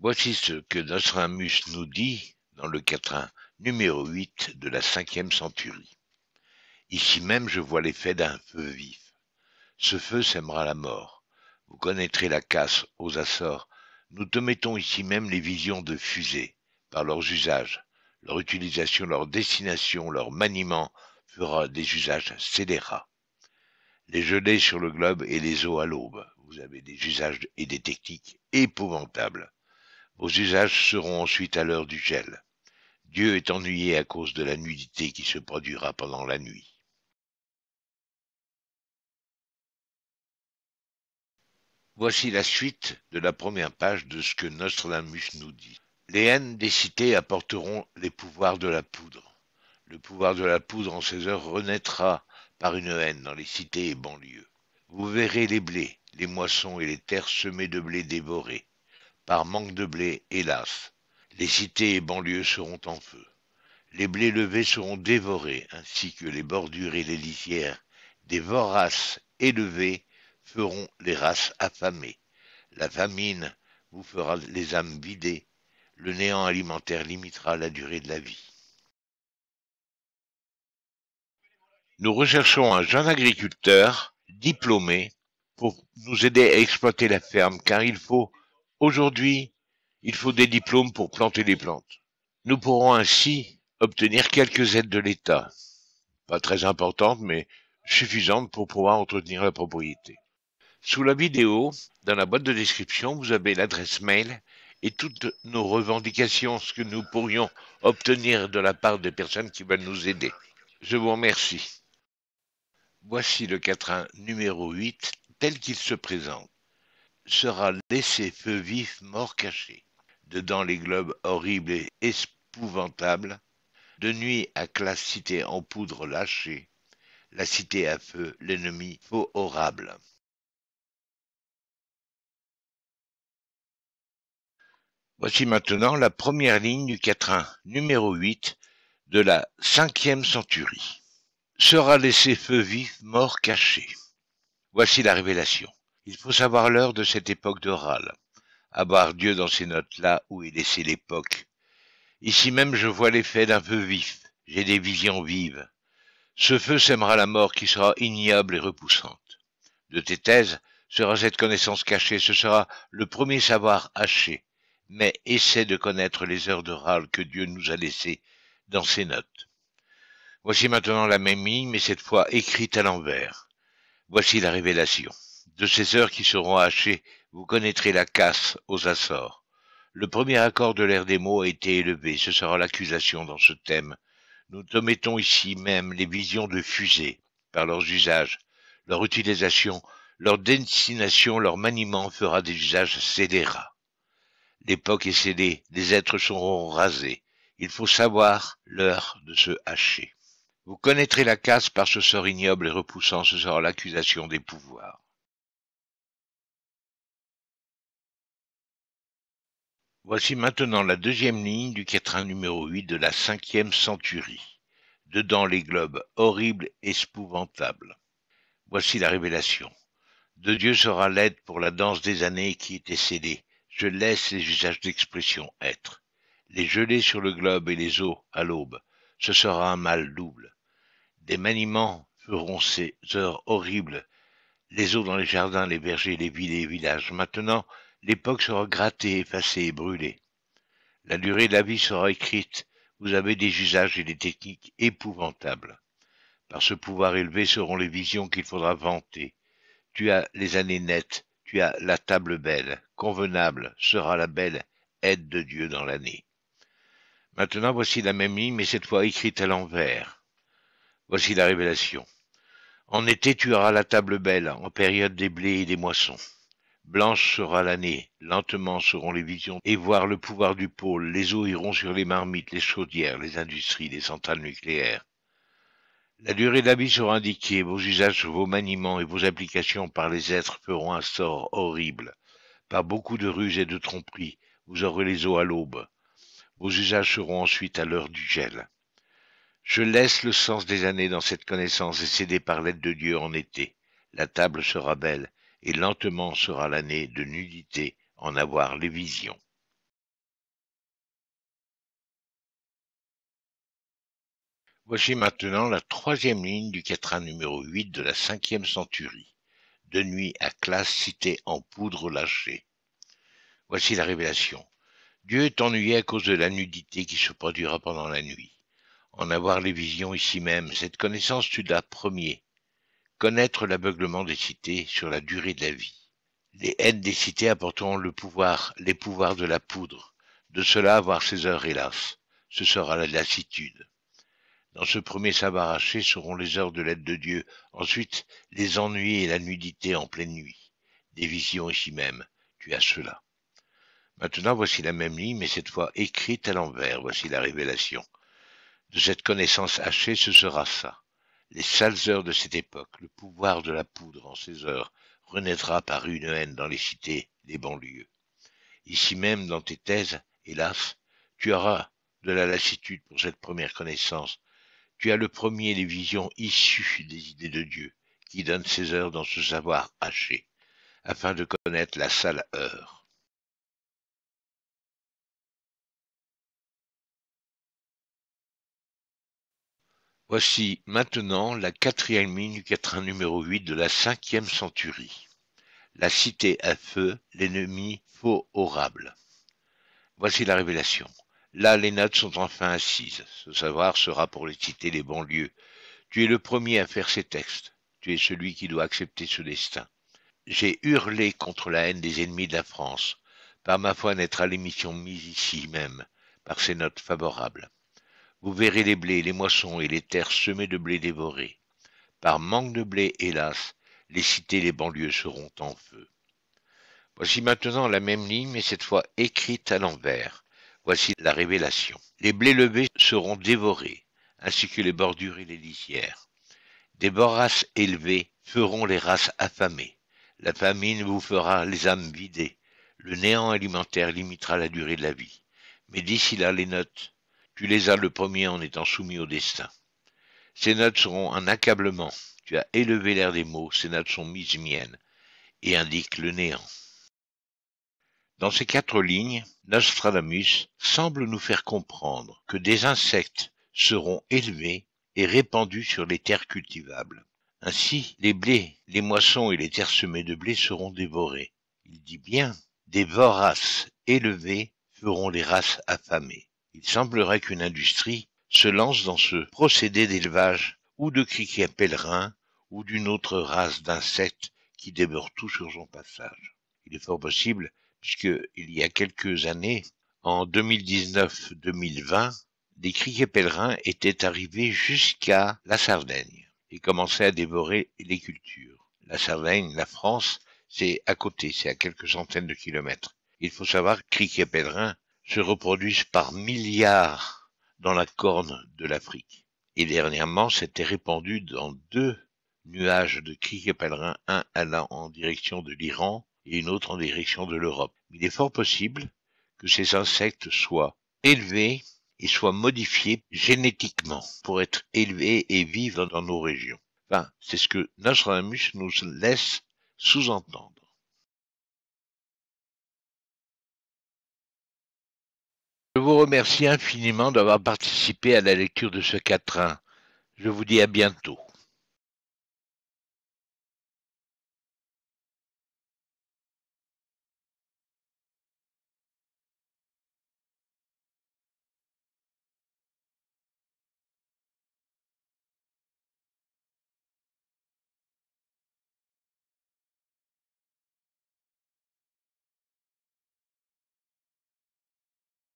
Voici ce que Nostromus nous dit dans le quatrain numéro 8 de la cinquième centurie. Ici même je vois l'effet d'un feu vif. Ce feu sèmera la mort. Vous connaîtrez la casse aux Açores. Nous te mettons ici même les visions de fusées, par leurs usages, leur utilisation, leur destination, leur maniement, fera des usages scélérats. Les gelées sur le globe et les eaux à l'aube, vous avez des usages et des techniques épouvantables vos usages seront ensuite à l'heure du gel. Dieu est ennuyé à cause de la nudité qui se produira pendant la nuit. Voici la suite de la première page de ce que Nostradamus nous dit. Les haines des cités apporteront les pouvoirs de la poudre. Le pouvoir de la poudre en ces heures renaîtra par une haine dans les cités et banlieues. Vous verrez les blés, les moissons et les terres semées de blé dévorés, par manque de blé, hélas, les cités et banlieues seront en feu. Les blés levés seront dévorés, ainsi que les bordures et les lisières. Des voraces élevés feront les races affamées. La famine vous fera les âmes vidées. Le néant alimentaire limitera la durée de la vie. Nous recherchons un jeune agriculteur diplômé pour nous aider à exploiter la ferme, car il faut Aujourd'hui, il faut des diplômes pour planter les plantes. Nous pourrons ainsi obtenir quelques aides de l'État, pas très importantes, mais suffisantes pour pouvoir entretenir la propriété. Sous la vidéo, dans la boîte de description, vous avez l'adresse mail et toutes nos revendications, ce que nous pourrions obtenir de la part des personnes qui veulent nous aider. Je vous remercie. Voici le quatrain numéro 8 tel qu'il se présente sera laissé feu vif mort caché, dedans les globes horribles et épouvantables, de nuit à classe cité en poudre lâchée, la cité à feu, l'ennemi faux horrible. Voici maintenant la première ligne du quatrain numéro 8 de la cinquième centurie. Sera laissé feu vif, mort caché. Voici la révélation. Il faut savoir l'heure de cette époque de râle. Avoir Dieu dans ces notes-là où est laissée l'époque. Ici même je vois l'effet d'un feu vif, j'ai des visions vives. Ce feu sèmera la mort qui sera ignoble et repoussante. De tes thèses sera cette connaissance cachée, ce sera le premier savoir haché, mais essaie de connaître les heures de râle que Dieu nous a laissées dans ces notes. Voici maintenant la même ligne, mais cette fois écrite à l'envers. Voici la révélation de ces heures qui seront hachées, vous connaîtrez la casse aux Açores. Le premier accord de l'ère des mots a été élevé, ce sera l'accusation dans ce thème. Nous omettons ici même les visions de fusées, par leurs usages, leur utilisation, leur destination, leur maniement fera des usages scélérats. L'époque est cédée. les êtres seront rasés. Il faut savoir l'heure de se hacher. Vous connaîtrez la casse par ce sort ignoble et repoussant, ce sera l'accusation des pouvoirs. Voici maintenant la deuxième ligne du quatrain numéro 8 de la cinquième centurie. Dedans les globes horribles, espouvantables. Voici la révélation. De Dieu sera l'aide pour la danse des années qui était cédée. Je laisse les usages d'expression être. Les gelées sur le globe et les eaux à l'aube, ce sera un mal double. Des maniements feront ces heures horribles. Les eaux dans les jardins, les vergers, les villes et les villages. Maintenant, L'époque sera grattée, effacée et brûlée. La durée de la vie sera écrite. Vous avez des usages et des techniques épouvantables. Par ce pouvoir élevé seront les visions qu'il faudra vanter. Tu as les années nettes, tu as la table belle, convenable sera la belle aide de Dieu dans l'année. Maintenant voici la même ligne, mais cette fois écrite à l'envers. Voici la révélation. En été tu auras la table belle, en période des blés et des moissons. Blanche sera l'année, lentement seront les visions, et voir le pouvoir du pôle, les eaux iront sur les marmites, les chaudières, les industries, les centrales nucléaires. La durée de la vie sera indiquée, vos usages, vos maniements et vos applications par les êtres feront un sort horrible. Par beaucoup de ruses et de tromperies, vous aurez les eaux à l'aube. Vos usages seront ensuite à l'heure du gel. Je laisse le sens des années dans cette connaissance et cédée par l'aide de Dieu en été. La table sera belle, et lentement sera l'année de nudité en avoir les visions. Voici maintenant la troisième ligne du quatrain numéro 8 de la cinquième centurie, de nuit à classe cité en poudre lâchée. Voici la révélation. Dieu est ennuyé à cause de la nudité qui se produira pendant la nuit. En avoir les visions ici même, cette connaissance tu la premier, connaître l'aveuglement des cités sur la durée de la vie. Les haines des cités apporteront le pouvoir, les pouvoirs de la poudre. De cela avoir ses heures, hélas. Ce sera la lassitude. Dans ce premier s'abarracher seront les heures de l'aide de Dieu, ensuite les ennuis et la nudité en pleine nuit. Des visions ici même, tu as cela. Maintenant voici la même ligne, mais cette fois écrite à l'envers, voici la révélation. De cette connaissance hachée, ce sera ça les sales heures de cette époque, le pouvoir de la poudre en ces heures, renaîtra par une haine dans les cités, les banlieues. Ici même, dans tes thèses, hélas, tu auras de la lassitude pour cette première connaissance. Tu as le premier les visions issues des idées de Dieu, qui donne ses heures dans ce savoir haché, afin de connaître la sale heure. Voici maintenant la quatrième ligne du quatrain numéro 8 de la cinquième centurie. La cité à feu, l'ennemi faux orable. Voici la révélation. Là, les notes sont enfin assises. Ce savoir sera pour les cités les banlieues. Tu es le premier à faire ces textes. Tu es celui qui doit accepter ce destin. J'ai hurlé contre la haine des ennemis de la France. Par ma foi à l'émission mise ici même, par ces notes favorables. Vous verrez les blés, les moissons et les terres semées de blé dévorés. Par manque de blé, hélas, les cités, et les banlieues seront en feu. Voici maintenant la même ligne, mais cette fois écrite à l'envers. Voici la révélation. Les blés levés seront dévorés, ainsi que les bordures et les lisières. Des boraces élevées feront les races affamées. La famine vous fera les âmes vidées. Le néant alimentaire limitera la durée de la vie. Mais d'ici là, les notes tu les as le premier en étant soumis au destin. Ces notes seront un accablement. Tu as élevé l'air des mots, ces notes sont mises miennes et indiquent le néant. Dans ces quatre lignes, Nostradamus semble nous faire comprendre que des insectes seront élevés et répandus sur les terres cultivables. Ainsi, les blés, les moissons et les terres semées de blé seront dévorés. Il dit bien, des voraces élevées feront les races affamées. Il semblerait qu'une industrie se lance dans ce procédé d'élevage ou de criquets pèlerins ou d'une autre race d'insectes qui dévore tout sur son passage. Il est fort possible, puisque il y a quelques années, en 2019-2020, des criquets pèlerins étaient arrivés jusqu'à la Sardaigne et commençaient à dévorer les cultures. La Sardaigne, la France, c'est à côté, c'est à quelques centaines de kilomètres. Il faut savoir que criquets pèlerins, se reproduisent par milliards dans la corne de l'Afrique. Et dernièrement, c'était répandu dans deux nuages de criquets pèlerins, un allant en direction de l'Iran et une autre en direction de l'Europe. Il est fort possible que ces insectes soient élevés et soient modifiés génétiquement pour être élevés et vivre dans nos régions. Enfin, c'est ce que Nostradamus nous laisse sous-entendre. vous remercie infiniment d'avoir participé à la lecture de ce quatrain. Je vous dis à bientôt.